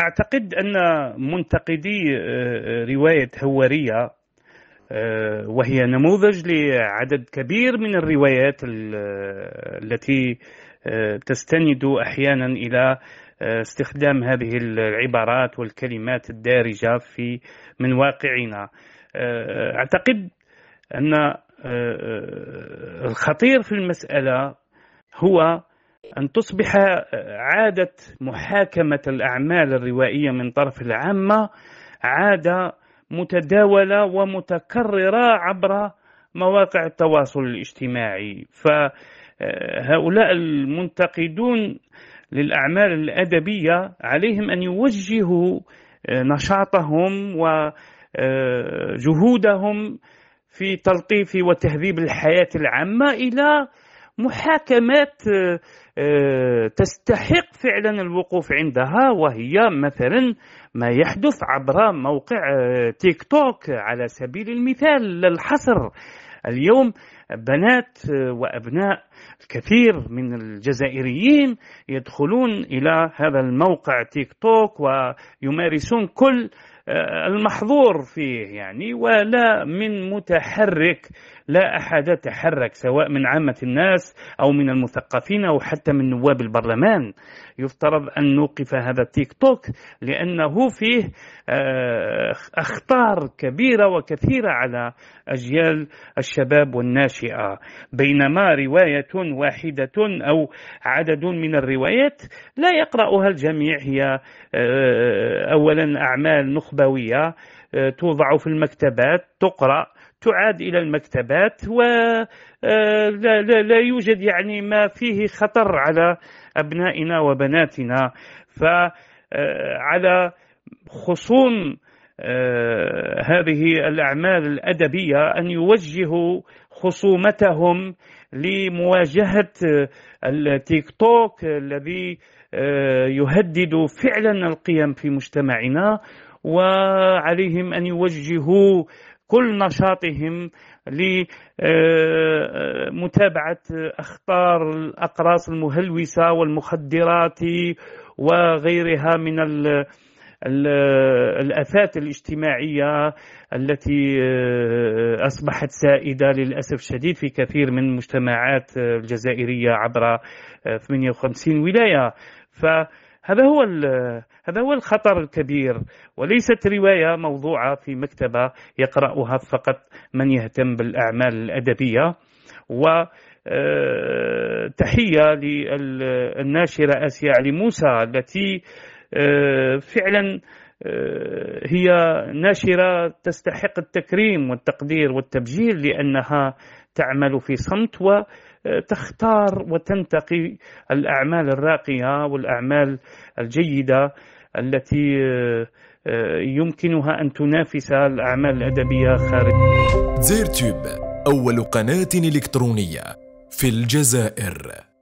أعتقد أن منتقدي آه، آه، رواية هوارية آه، وهي نموذج لعدد كبير من الروايات التي تستند أحيانا إلى استخدام هذه العبارات والكلمات الدارجة في من واقعنا أعتقد أن الخطير في المسألة هو أن تصبح آه، عادة محاكمة الأعمال الروائية من طرف العامة عادة متداولة ومتكررة عبر مواقع التواصل الاجتماعي فهؤلاء آه، المنتقدون للأعمال الأدبية عليهم أن يوجهوا آه، نشاطهم وجهودهم في تلطيف وتهذيب الحياة العامة إلى محاكمات آه، آه، تستحق فعلا الوقوف عندها وهي مثلا ما يحدث عبر موقع آه، تيك توك على سبيل المثال للحصر اليوم بنات وابناء الكثير من الجزائريين يدخلون الى هذا الموقع تيك توك ويمارسون كل آه، المحظور فيه يعني ولا من متحرك لا أحد تحرك سواء من عامة الناس أو من المثقفين أو حتى من نواب البرلمان يفترض أن نوقف هذا التيك توك لأنه فيه آه، أخطار كبيرة وكثيرة على أجيال الشباب والناشئة بينما رواية واحدة أو عدد من الروايات لا يقرأها الجميع هي آه، أولا أعمال نخبة النخبوية آه، توضع في المكتبات تقرأ تعاد إلى المكتبات ولا آه، لا لا يوجد يعني ما فيه خطر على أبنائنا وبناتنا فعلى آه، خصوم هذه الأعمال الأدبية أن يوجهوا خصومتهم لمواجهة التيك توك الذي يهدد فعلا القيم في مجتمعنا وعليهم أن يوجهوا كل نشاطهم لمتابعة آه، آه، أخطار الأقراص المهلوسة والمخدرات وغيرها من الافات الاجتماعيه التي آه، اصبحت سائده للاسف الشديد في كثير من المجتمعات الجزائريه عبر 58 ولايه ف هذا هو هذا هو الخطر الكبير وليست روايه موضوعه في مكتبه يقراها فقط من يهتم بالاعمال الادبيه و آه، تحيه للناشره اسيا علي موسى التي آه، فعلا آه، هي ناشرة تستحق التكريم والتقدير والتبجيل لأنها تعمل في صمت وتختار آه، وتنتقي الأعمال الراقية والأعمال الجيدة التي آه، آه، يمكنها أن تنافس الأعمال الأدبية خارج زيرتوب أول قناة إلكترونية في الجزائر